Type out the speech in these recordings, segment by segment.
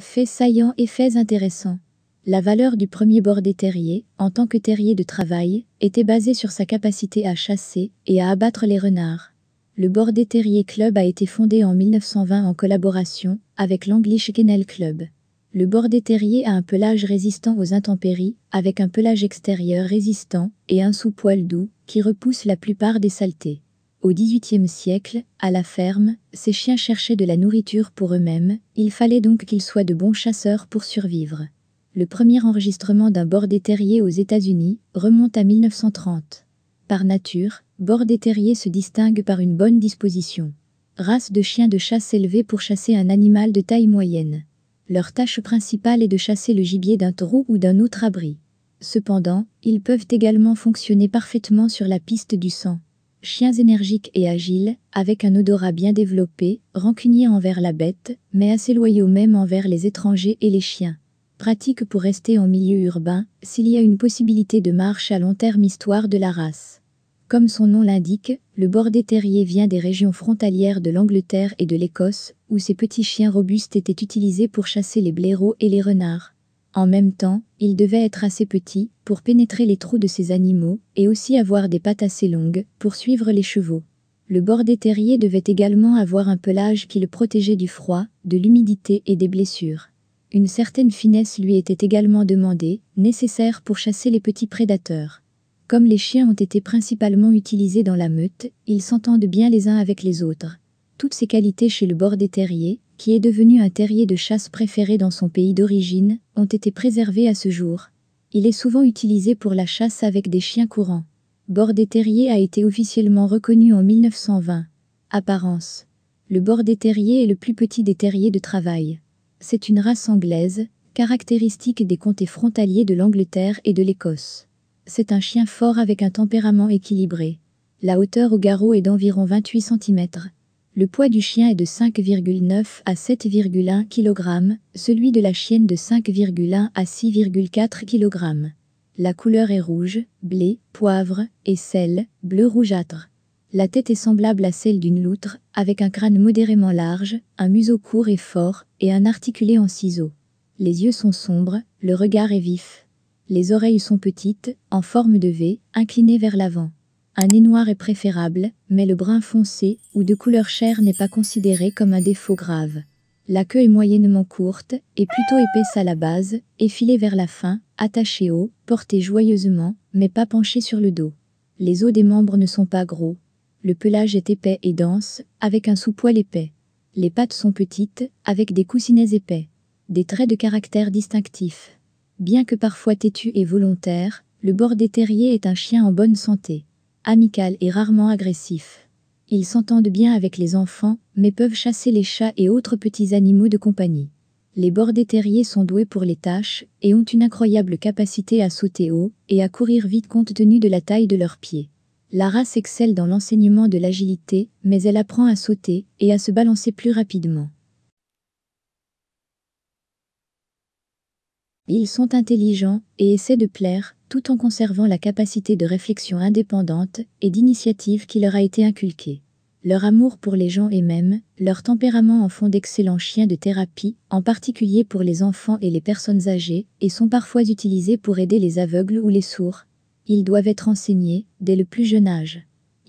Faits saillants et faits intéressants. La valeur du premier bord terrier, en tant que terrier de travail, était basée sur sa capacité à chasser et à abattre les renards. Le Bordé Terrier Club a été fondé en 1920 en collaboration avec l'English Kennel Club. Le Bordé Terrier a un pelage résistant aux intempéries, avec un pelage extérieur résistant et un sous-poil doux qui repousse la plupart des saletés. Au XVIIIe siècle, à la ferme, ces chiens cherchaient de la nourriture pour eux-mêmes, il fallait donc qu'ils soient de bons chasseurs pour survivre. Le premier enregistrement d'un bordé terrier aux États-Unis remonte à 1930. Par nature, bordé terrier se distingue par une bonne disposition. Race de chiens de chasse élevés pour chasser un animal de taille moyenne. Leur tâche principale est de chasser le gibier d'un trou ou d'un autre abri. Cependant, ils peuvent également fonctionner parfaitement sur la piste du sang chiens énergiques et agiles, avec un odorat bien développé, rancuniers envers la bête, mais assez loyaux même envers les étrangers et les chiens. Pratique pour rester en milieu urbain, s'il y a une possibilité de marche à long terme histoire de la race. Comme son nom l'indique, le bordé terrier vient des régions frontalières de l'Angleterre et de l'Écosse, où ces petits chiens robustes étaient utilisés pour chasser les blaireaux et les renards. En même temps, il devait être assez petit pour pénétrer les trous de ces animaux et aussi avoir des pattes assez longues pour suivre les chevaux. Le bord des terriers devait également avoir un pelage qui le protégeait du froid, de l'humidité et des blessures. Une certaine finesse lui était également demandée, nécessaire pour chasser les petits prédateurs. Comme les chiens ont été principalement utilisés dans la meute, ils s'entendent bien les uns avec les autres. Toutes ces qualités chez le bord des terriers qui est devenu un terrier de chasse préféré dans son pays d'origine, ont été préservés à ce jour. Il est souvent utilisé pour la chasse avec des chiens courants. Bordet terrier a été officiellement reconnu en 1920. Apparence le bordet terrier est le plus petit des terriers de travail. C'est une race anglaise, caractéristique des comtés frontaliers de l'Angleterre et de l'Écosse. C'est un chien fort avec un tempérament équilibré. La hauteur au garrot est d'environ 28 cm. Le poids du chien est de 5,9 à 7,1 kg, celui de la chienne de 5,1 à 6,4 kg. La couleur est rouge, blé, poivre et sel, bleu rougeâtre. La tête est semblable à celle d'une loutre, avec un crâne modérément large, un museau court et fort, et un articulé en ciseaux. Les yeux sont sombres, le regard est vif. Les oreilles sont petites, en forme de V, inclinées vers l'avant. Un nez noir est préférable, mais le brun foncé ou de couleur chair n'est pas considéré comme un défaut grave. La queue est moyennement courte et plutôt épaisse à la base, effilée vers la fin, attachée haut, portée joyeusement, mais pas penchée sur le dos. Les os des membres ne sont pas gros. Le pelage est épais et dense, avec un sous-poil épais. Les pattes sont petites, avec des coussinets épais. Des traits de caractère distinctifs. Bien que parfois têtu et volontaire, le bord des terriers est un chien en bonne santé amical et rarement agressif. Ils s'entendent bien avec les enfants, mais peuvent chasser les chats et autres petits animaux de compagnie. Les des terriers sont doués pour les tâches et ont une incroyable capacité à sauter haut et à courir vite compte tenu de la taille de leurs pieds. La race excelle dans l'enseignement de l'agilité, mais elle apprend à sauter et à se balancer plus rapidement. Ils sont intelligents et essaient de plaire, tout en conservant la capacité de réflexion indépendante et d'initiative qui leur a été inculquée. Leur amour pour les gens et même leur tempérament en font d'excellents chiens de thérapie, en particulier pour les enfants et les personnes âgées, et sont parfois utilisés pour aider les aveugles ou les sourds. Ils doivent être enseignés dès le plus jeune âge.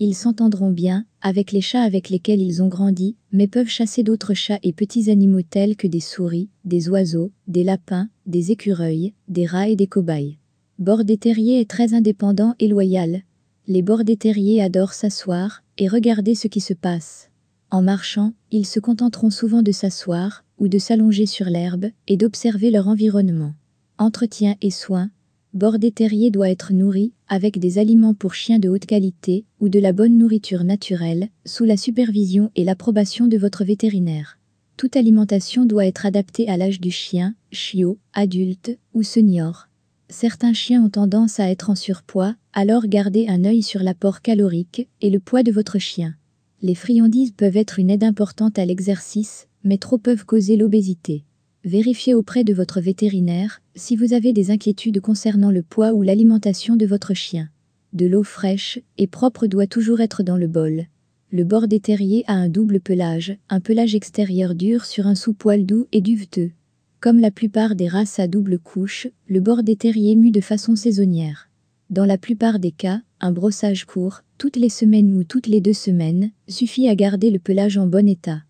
Ils s'entendront bien, avec les chats avec lesquels ils ont grandi, mais peuvent chasser d'autres chats et petits animaux tels que des souris, des oiseaux, des lapins, des écureuils, des rats et des cobayes. Bordéterrier est très indépendant et loyal. Les bordéterriers Terriers adorent s'asseoir et regarder ce qui se passe. En marchant, ils se contenteront souvent de s'asseoir ou de s'allonger sur l'herbe et d'observer leur environnement. Entretien et soins, Bordé terrier doit être nourri avec des aliments pour chiens de haute qualité ou de la bonne nourriture naturelle, sous la supervision et l'approbation de votre vétérinaire. Toute alimentation doit être adaptée à l'âge du chien, chiot, adulte ou senior. Certains chiens ont tendance à être en surpoids, alors gardez un œil sur l'apport calorique et le poids de votre chien. Les friandises peuvent être une aide importante à l'exercice, mais trop peuvent causer l'obésité. Vérifiez auprès de votre vétérinaire si vous avez des inquiétudes concernant le poids ou l'alimentation de votre chien. De l'eau fraîche et propre doit toujours être dans le bol. Le bord des terriers a un double pelage, un pelage extérieur dur sur un sous-poil doux et duveteux. Comme la plupart des races à double couche, le bord des terriers mue de façon saisonnière. Dans la plupart des cas, un brossage court, toutes les semaines ou toutes les deux semaines, suffit à garder le pelage en bon état.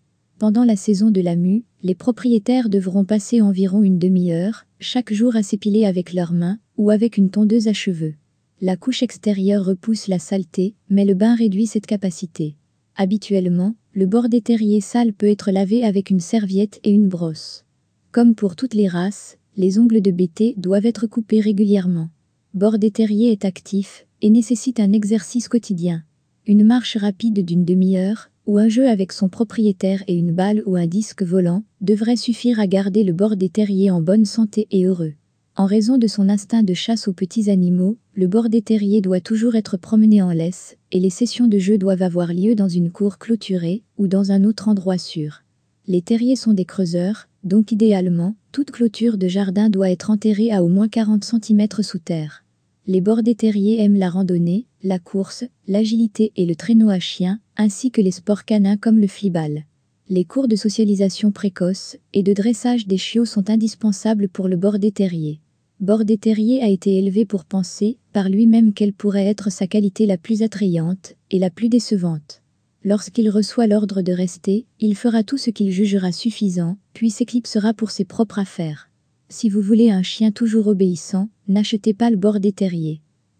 Pendant la saison de la mue, les propriétaires devront passer environ une demi-heure chaque jour à s'épiler avec leurs mains ou avec une tondeuse à cheveux. La couche extérieure repousse la saleté, mais le bain réduit cette capacité. Habituellement, le bord des terriers peut être lavé avec une serviette et une brosse. Comme pour toutes les races, les ongles de BT doivent être coupés régulièrement. Bord des est actif et nécessite un exercice quotidien. Une marche rapide d'une demi-heure ou un jeu avec son propriétaire et une balle ou un disque volant, devrait suffire à garder le bord des terriers en bonne santé et heureux. En raison de son instinct de chasse aux petits animaux, le bord des terriers doit toujours être promené en laisse, et les sessions de jeu doivent avoir lieu dans une cour clôturée ou dans un autre endroit sûr. Les terriers sont des creuseurs, donc idéalement, toute clôture de jardin doit être enterrée à au moins 40 cm sous terre. Les bords terriers aiment la randonnée, la course, l'agilité et le traîneau à chien, ainsi que les sports canins comme le flibal. Les cours de socialisation précoce et de dressage des chiots sont indispensables pour le bord terrier. terriers. terrier a été élevé pour penser, par lui-même, quelle pourrait être sa qualité la plus attrayante et la plus décevante. Lorsqu'il reçoit l'ordre de rester, il fera tout ce qu'il jugera suffisant, puis s'éclipsera pour ses propres affaires. Si vous voulez un chien toujours obéissant, n'achetez pas le bord des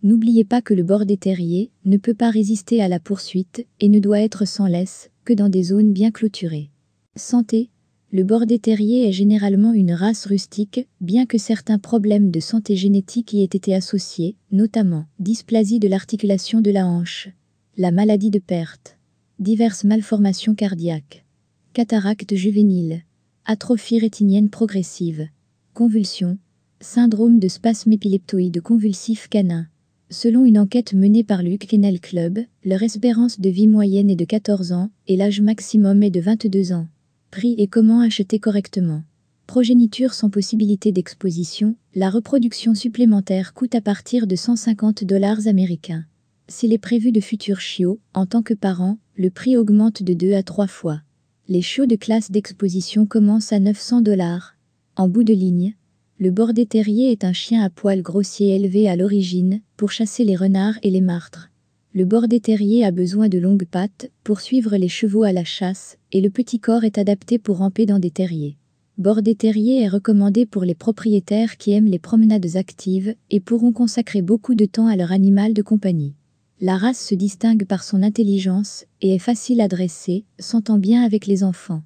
N'oubliez pas que le bord des ne peut pas résister à la poursuite et ne doit être sans laisse que dans des zones bien clôturées. Santé Le bord des est généralement une race rustique, bien que certains problèmes de santé génétique y aient été associés, notamment dysplasie de l'articulation de la hanche, la maladie de perte, diverses malformations cardiaques, cataracte juvénile, atrophie rétinienne progressive. Convulsions, syndrome de spasme épileptoïde convulsif canin. Selon une enquête menée par le Kennel Club, leur espérance de vie moyenne est de 14 ans et l'âge maximum est de 22 ans. Prix et comment acheter correctement. Progéniture sans possibilité d'exposition, la reproduction supplémentaire coûte à partir de 150 dollars américains. S'il est prévu de futurs chiots, en tant que parents, le prix augmente de 2 à 3 fois. Les chiots de classe d'exposition commencent à 900 dollars. En bout de ligne, le bordé terrier est un chien à poil grossier élevé à l'origine pour chasser les renards et les martres. Le bordé terrier a besoin de longues pattes pour suivre les chevaux à la chasse et le petit corps est adapté pour ramper dans des terriers. Bordé terrier est recommandé pour les propriétaires qui aiment les promenades actives et pourront consacrer beaucoup de temps à leur animal de compagnie. La race se distingue par son intelligence et est facile à dresser, s'entend bien avec les enfants.